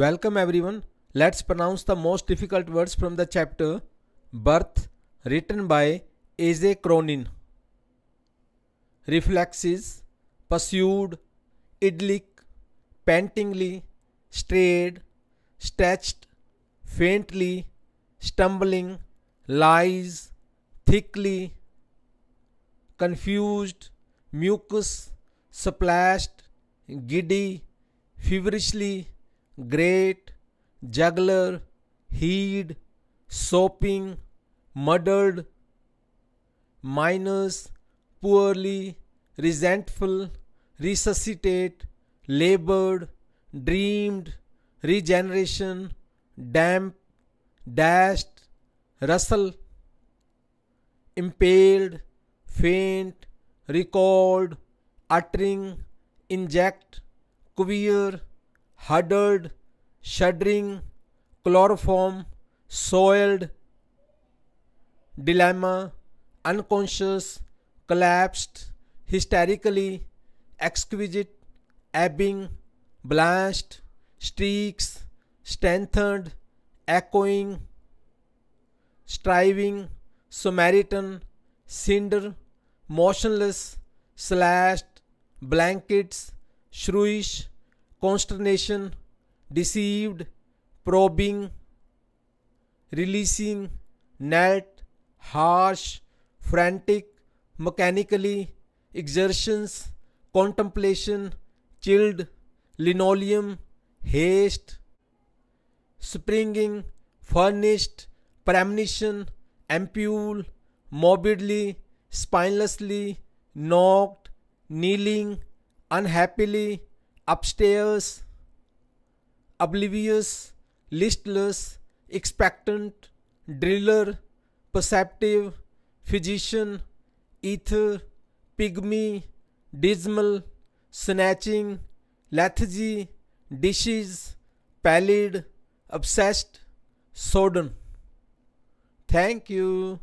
Welcome everyone. Let's pronounce the most difficult words from the chapter Birth written by A.J. Cronin. Reflexes, pursued, idyllic, pantingly, strayed, stretched, faintly, stumbling, lies, thickly, confused, mucus, splashed, giddy, feverishly, great, juggler, heed, soaping, muddled, minus, poorly, resentful, resuscitate, labored, dreamed, regeneration, damp, dashed, rustle, impaled, faint, recalled, uttering, inject, queer, huddled, shuddering, chloroform, soiled, dilemma, unconscious, collapsed, hysterically, exquisite, ebbing, blanched, streaks, strengthened, echoing, striving, Samaritan, cinder, motionless, slashed, blankets, shrewish, consternation, deceived, probing, releasing, net, harsh, frantic, mechanically, exertions, contemplation, chilled, linoleum, haste, springing, furnished, premonition, ampule, morbidly, spinelessly, knocked, kneeling, unhappily, upstairs, oblivious, listless, expectant, driller, perceptive, physician, ether, pygmy, dismal, snatching, lethargy, dishes, pallid, obsessed, sodden. Thank you.